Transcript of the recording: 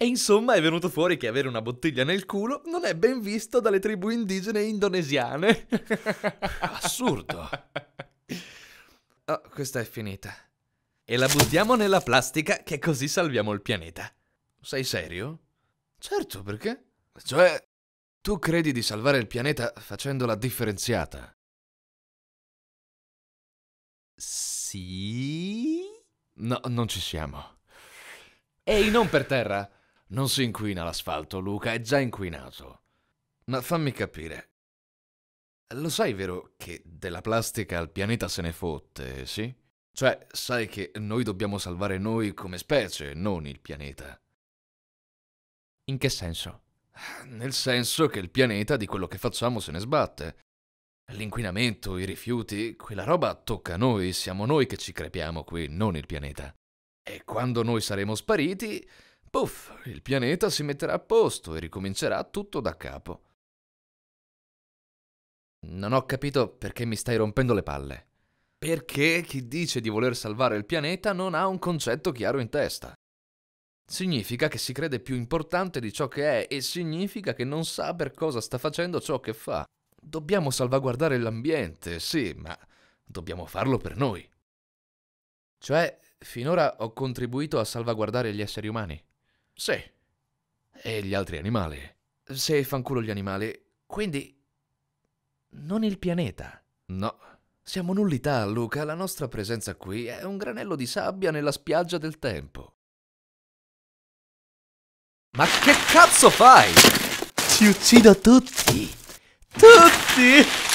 E insomma è venuto fuori che avere una bottiglia nel culo non è ben visto dalle tribù indigene indonesiane. Assurdo. Oh, questa è finita. E la buttiamo nella plastica che così salviamo il pianeta. Sei serio? Certo, perché? Cioè, tu credi di salvare il pianeta facendola differenziata? Sì? No, non ci siamo. Ehi, non per terra! Non si inquina l'asfalto, Luca, è già inquinato. Ma fammi capire. Lo sai vero che della plastica al pianeta se ne fotte, sì? Cioè, sai che noi dobbiamo salvare noi come specie, non il pianeta. In che senso? Nel senso che il pianeta di quello che facciamo se ne sbatte. L'inquinamento, i rifiuti, quella roba tocca a noi, siamo noi che ci crepiamo qui, non il pianeta. E quando noi saremo spariti, puff, il pianeta si metterà a posto e ricomincerà tutto da capo. Non ho capito perché mi stai rompendo le palle. Perché chi dice di voler salvare il pianeta non ha un concetto chiaro in testa. Significa che si crede più importante di ciò che è e significa che non sa per cosa sta facendo ciò che fa. Dobbiamo salvaguardare l'ambiente, sì, ma dobbiamo farlo per noi. Cioè, finora ho contribuito a salvaguardare gli esseri umani. Sì. E gli altri animali? Se fanculo gli animali. Quindi... Non il pianeta. No. Siamo nullità, Luca. La nostra presenza qui è un granello di sabbia nella spiaggia del tempo. Ma che cazzo fai? Ti uccido tutti! Tutti!